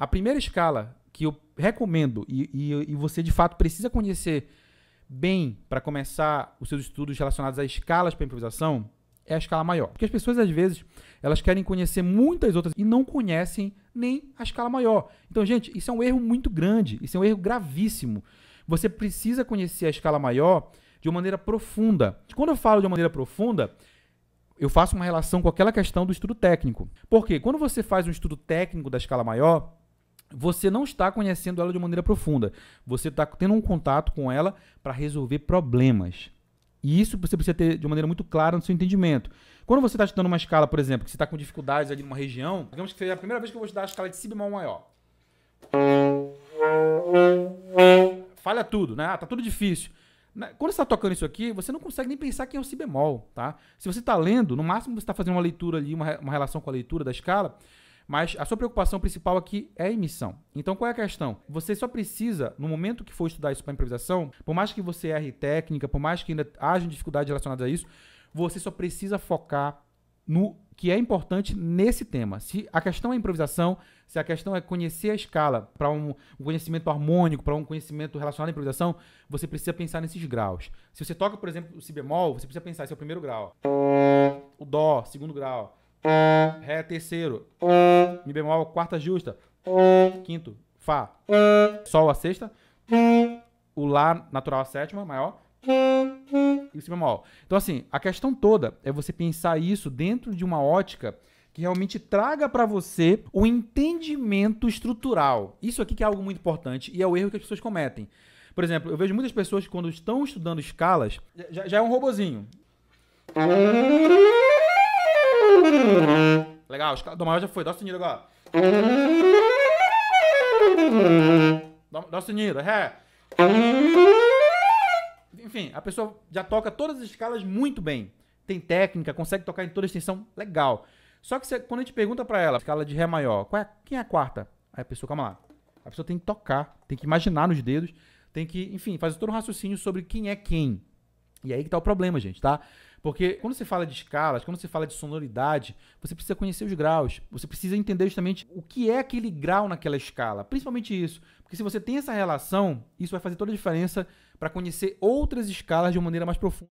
A primeira escala que eu recomendo e, e, e você de fato precisa conhecer bem para começar os seus estudos relacionados a escalas para improvisação é a escala maior. Porque as pessoas, às vezes, elas querem conhecer muitas outras e não conhecem nem a escala maior. Então, gente, isso é um erro muito grande, isso é um erro gravíssimo. Você precisa conhecer a escala maior de uma maneira profunda. Quando eu falo de uma maneira profunda, eu faço uma relação com aquela questão do estudo técnico. Porque quando você faz um estudo técnico da escala maior, você não está conhecendo ela de maneira profunda. Você está tendo um contato com ela para resolver problemas. E isso você precisa ter de maneira muito clara no seu entendimento. Quando você está estudando uma escala, por exemplo, que você está com dificuldades ali numa região, digamos que seja a primeira vez que eu vou estudar a escala de Si bemol maior. Falha tudo, né? Ah, tá tudo difícil. Quando você está tocando isso aqui, você não consegue nem pensar quem é o si bemol, tá? Se você está lendo, no máximo você está fazendo uma leitura ali, uma, uma relação com a leitura da escala, mas a sua preocupação principal aqui é a emissão. Então qual é a questão? Você só precisa, no momento que for estudar isso para improvisação, por mais que você erre técnica, por mais que ainda haja dificuldade relacionada a isso, você só precisa focar no que é importante nesse tema. Se a questão é improvisação, se a questão é conhecer a escala para um, um, conhecimento harmônico, para um conhecimento relacionado à improvisação, você precisa pensar nesses graus. Se você toca, por exemplo, o si bemol, você precisa pensar se é o primeiro grau, o dó, segundo grau, Ré terceiro. Mi bemol quarta justa. Quinto. Fá. Sol a sexta. O Lá natural a sétima, maior. E o Si bemol. Então, assim, a questão toda é você pensar isso dentro de uma ótica que realmente traga para você o entendimento estrutural. Isso aqui que é algo muito importante e é o erro que as pessoas cometem. Por exemplo, eu vejo muitas pessoas que quando estão estudando escalas, já, já é um robozinho. Legal, escala do maior já foi, Dó sustenido agora. Dó, dó sustenido, Ré. Enfim, a pessoa já toca todas as escalas muito bem. Tem técnica, consegue tocar em toda a extensão, legal. Só que quando a gente pergunta para ela, escala de Ré maior, qual é, quem é a quarta? Aí a pessoa, calma lá. A pessoa tem que tocar, tem que imaginar nos dedos, tem que, enfim, fazer todo um raciocínio sobre quem é quem. E aí que tá o problema, gente, tá? Porque quando se fala de escalas, quando se fala de sonoridade, você precisa conhecer os graus. Você precisa entender justamente o que é aquele grau naquela escala. Principalmente isso. Porque se você tem essa relação, isso vai fazer toda a diferença para conhecer outras escalas de uma maneira mais profunda.